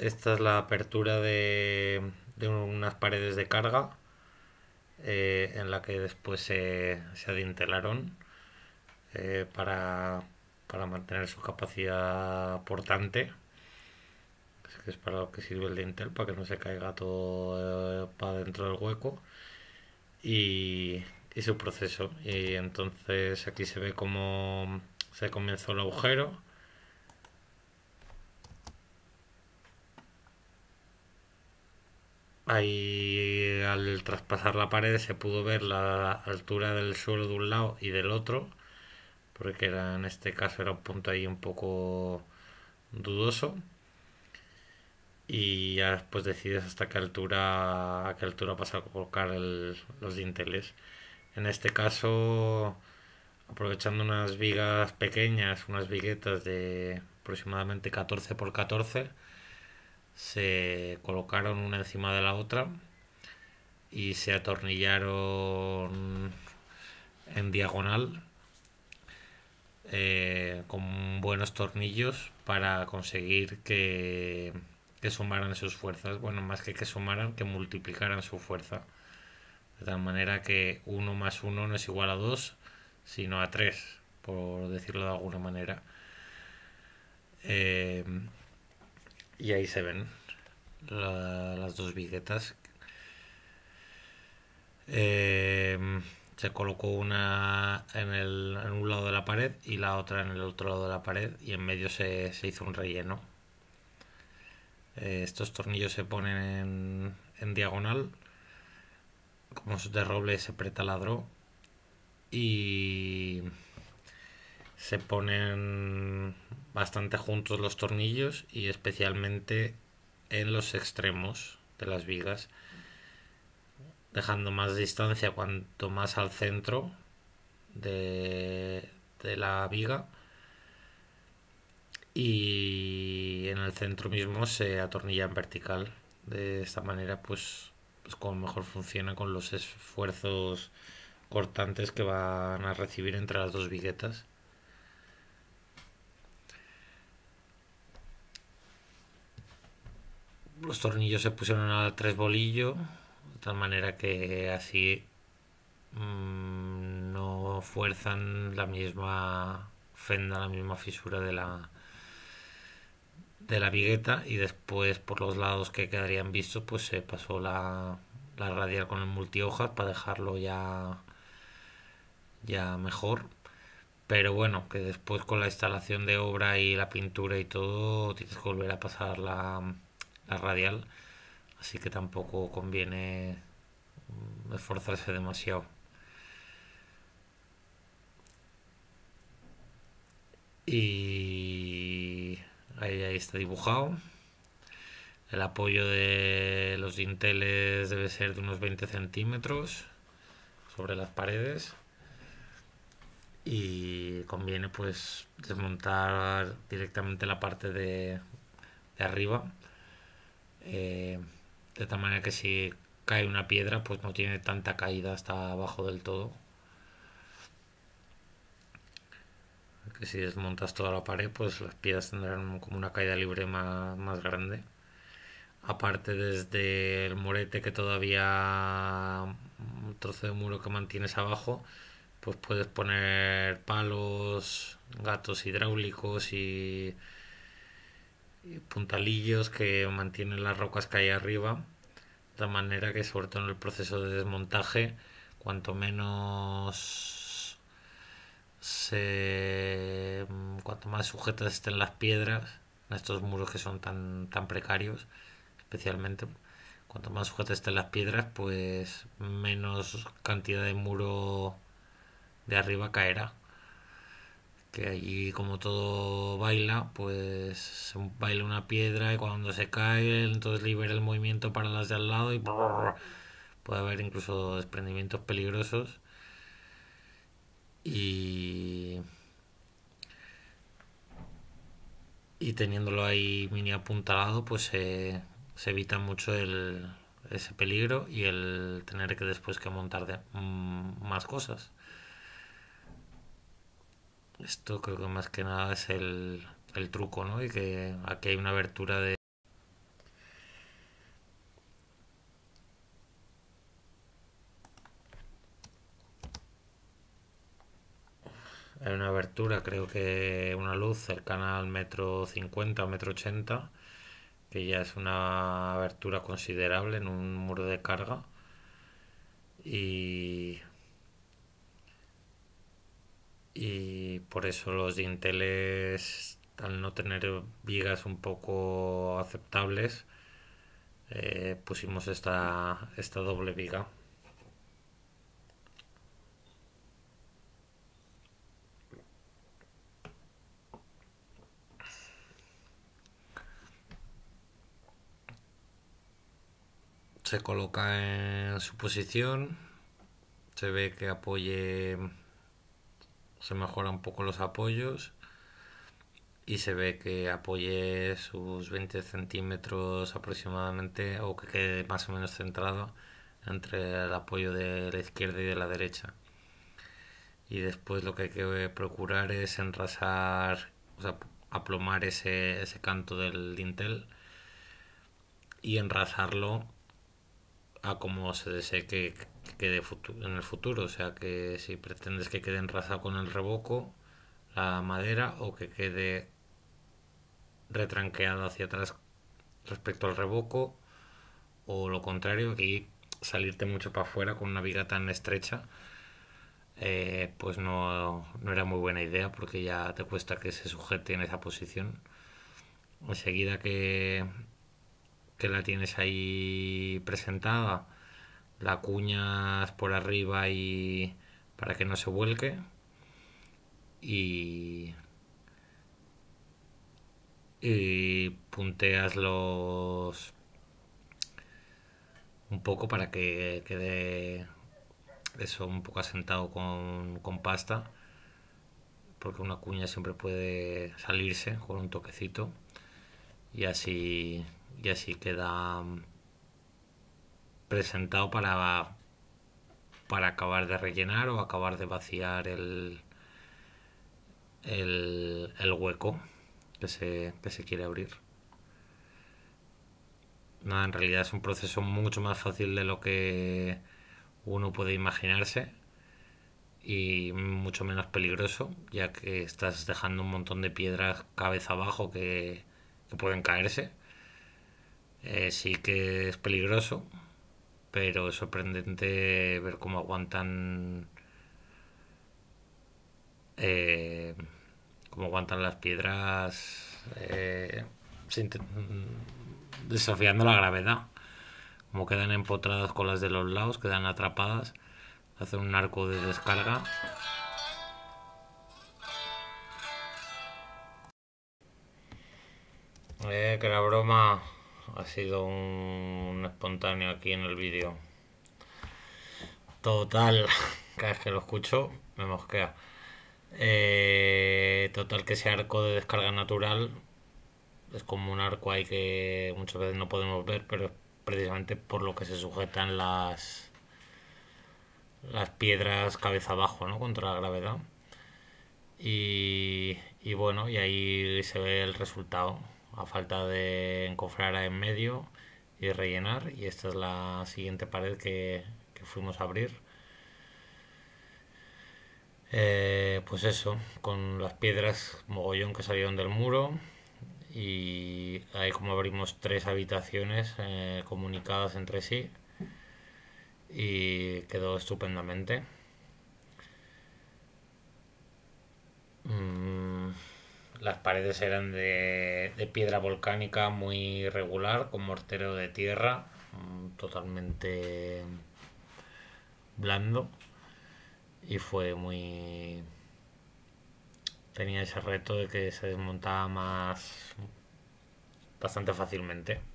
Esta es la apertura de, unas paredes de carga eh, en la que después se, se adintelaron eh, para, mantener su capacidad portante. Es, que es para lo que sirve el dintel, para que no se caiga todo eh, para dentro del hueco. Y, y su proceso. Y entonces aquí se ve cómo se comenzó el agujero al traspasar la pared se pudo ver la altura del suelo de un lado y del otro, porque era en este caso era un punto ahí un poco dudoso. Y ya después decides hasta qué altura a qué altura vas a colocar los dinteles. En este caso, aprovechando unas vigas pequeñas, unas viguetas de aproximadamente 14 por 14 se colocaron una encima de la otra y se atornillaron en diagonal eh, con buenos tornillos para conseguir que, sumaran sus fuerzas. Bueno, más que que sumaran, que multiplicaran su fuerza. De tal manera que uno más uno no es igual a 2, sino a 3, por decirlo de alguna manera. Eh, y ahí se ven las dos viguetas. Em, se colocó una en, un lado de la pared y la otra en el otro lado de la pared y en medio se, hizo un relleno. Eh, estos tornillos se ponen en, en diagonal, como es de roble se pretaladró y se ponen bastante juntos los tornillos y especialmente en los extremos de las vigas dejando más distancia cuanto más al centro de, la viga y en el centro mismo se atornilla en vertical de esta manera pues, pues como mejor funciona con los esfuerzos cortantes que van a recibir entre las dos viguetas los tornillos se pusieron al tres bolillos, de tal manera que así mm, no fuerzan la misma fenda, la misma fisura de la de la vigueta y después por los lados que quedarían vistos pues se pasó la, la radial con el multihojas para dejarlo ya ya mejor pero bueno, que después con la instalación de obra y la pintura y todo, tienes que volver a pasar la, radial, así que tampoco conviene mm, esforzarse demasiado. Y ahí, está dibujado. El apoyo de los dinteles debe ser de unos 20 centímetros sobre las paredes. Y conviene pues desmontar directamente la parte de arriba eh, de tal manera que si cae una piedra, pues no tiene tanta caída hasta abajo del todo. Que si desmontas toda la pared, pues las piedras tendrán como una caída libre más, grande. Aparte desde el morete que todavía un trozo de muro que mantienes abajo, pues puedes poner palos, gatos hidráulicos y eh, puntalillos que mantienen las rocas que hay arriba, de manera que sobre todo en el proceso de desmontaje, cuanto menos se mm, cuanto más sujetas estén las piedras, en estos muros que son tan, tan precarios, especialmente, cuanto más sujetas estén las piedras, pues menos cantidad de muro de arriba caerá que allí como todo baila, pues baila una piedra y cuando se cae, entonces libera el movimiento para las de al lado y puede haber incluso desprendimientos peligrosos. Y, y teniéndolo ahí mini apuntalado, pues se, evita mucho el, ese peligro y el tener que después que montar de, mm, más cosas. Esto creo que más que nada es el, el truco, ¿no? Y que aquí hay una abertura de... Hay una abertura, creo que una luz cercana al metro 50 o metro 80, que ya es una abertura considerable en un muro de carga. Y y por eso los dinteles al no tener vigas un poco aceptables eh, pusimos esta, esta doble viga se coloca en su posición se ve que apoye se mejora un poco los apoyos y se ve que apoye sus 20 centímetros aproximadamente o que quede más o menos centrado entre el apoyo de la izquierda y de la derecha. Y después lo que hay que procurar es enrasar, o sea, aplomar ese, ese canto del dintel y enrazarlo a cómo se desee que quede en el futuro. O sea, que si pretendes que quede enraza con el revoco, la madera, o que quede retranqueado hacia atrás respecto al revoco, o lo contrario, y salirte mucho para afuera con una viga tan estrecha, eh, pues no, no era muy buena idea porque ya te cuesta que se sujete en esa posición. Enseguida que que la tienes ahí presentada, la cuñas por arriba y para que no se vuelque. Y, punteas los un poco para que quede eso un poco asentado con, con pasta porque una cuña siempre puede salirse con un toquecito y así y así queda mm, presentado para, para acabar de rellenar o acabar de vaciar el, el, hueco que se, quiere abrir. Nada, en realidad es un proceso mucho más fácil de lo que uno puede imaginarse y mucho menos peligroso, ya que estás dejando un montón de piedras cabeza abajo que, que pueden caerse eh, sí que es peligroso, pero es sorprendente ver cómo aguantan eh, cómo aguantan las piedras eh, desafiando la gravedad. Como quedan empotradas con las de los lados, quedan atrapadas, hacen un arco de descarga. que la broma ha sido un espontáneo aquí en el vídeo. Total, cada vez que lo escucho me mosquea. Eh, total que ese arco de descarga natural es como un arco ahí que muchas veces no podemos ver, pero es precisamente por lo que se sujetan las las piedras cabeza abajo, ¿no? Contra la gravedad. y bueno, y ahí se ve el resultado falta de encofrar en medio y rellenar. Y esta es la siguiente pared que, fuimos a abrir. Eh, pues eso, con las piedras mogollón que salieron del muro. Y ahí como abrimos tres habitaciones eh, comunicadas entre sí. Y quedó estupendamente. Mm, las paredes eran de, piedra volcánica muy regular, con mortero de tierra, mm, totalmente blando. Y fue muy... Tenía ese reto de que se desmontaba más... bastante fácilmente.